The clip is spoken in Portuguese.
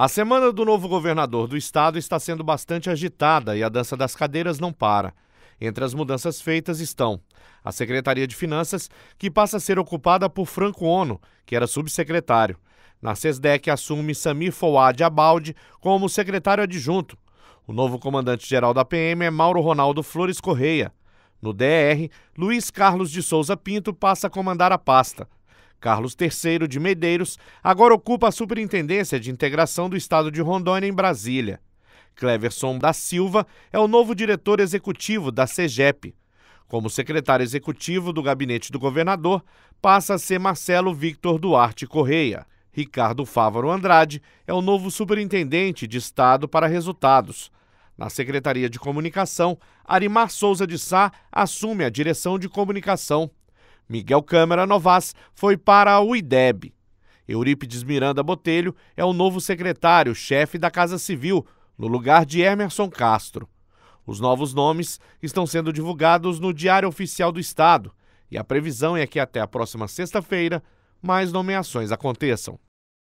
A semana do novo governador do estado está sendo bastante agitada e a dança das cadeiras não para. Entre as mudanças feitas estão a Secretaria de Finanças, que passa a ser ocupada por Franco Ono, que era subsecretário. Na SESDEC assume Samir Fouad Abaldi como secretário adjunto. O novo comandante-geral da PM é Mauro Ronaldo Flores Correia. No DR, Luiz Carlos de Souza Pinto passa a comandar a pasta. Carlos III de Medeiros agora ocupa a Superintendência de Integração do Estado de Rondônia em Brasília. Cleverson da Silva é o novo diretor executivo da CEGEP. Como secretário executivo do gabinete do governador, passa a ser Marcelo Victor Duarte Correia. Ricardo Fávaro Andrade é o novo superintendente de Estado para resultados. Na Secretaria de Comunicação, Arimar Souza de Sá assume a direção de comunicação. Miguel Câmara Novas foi para o IDEB. Eurípides Miranda Botelho é o novo secretário-chefe da Casa Civil, no lugar de Emerson Castro. Os novos nomes estão sendo divulgados no Diário Oficial do Estado e a previsão é que até a próxima sexta-feira mais nomeações aconteçam.